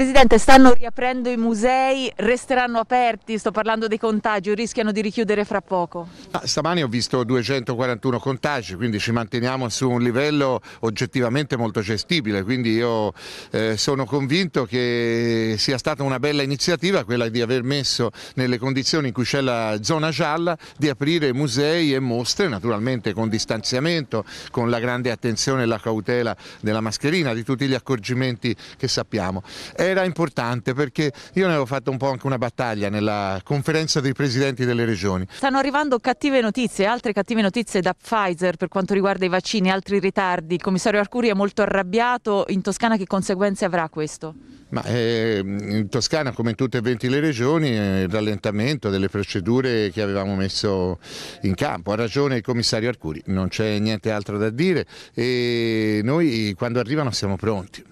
Presidente, stanno riaprendo i musei, resteranno aperti? Sto parlando dei contagi, rischiano di richiudere fra poco? stamani ho visto 241 contagi, quindi ci manteniamo su un livello oggettivamente molto gestibile, quindi io eh, sono convinto che sia stata una bella iniziativa quella di aver messo nelle condizioni in cui c'è la zona gialla di aprire musei e mostre, naturalmente con distanziamento, con la grande attenzione e la cautela della mascherina, di tutti gli accorgimenti che sappiamo. È eh, era importante perché io ne avevo fatto un po' anche una battaglia nella conferenza dei presidenti delle regioni. Stanno arrivando cattive notizie, altre cattive notizie da Pfizer per quanto riguarda i vaccini, altri ritardi. Il commissario Arcuri è molto arrabbiato, in Toscana che conseguenze avrà questo? Ma, eh, in Toscana, come in tutte e 20 le regioni, eh, il rallentamento delle procedure che avevamo messo in campo. Ha ragione il commissario Arcuri, non c'è niente altro da dire e noi quando arrivano siamo pronti.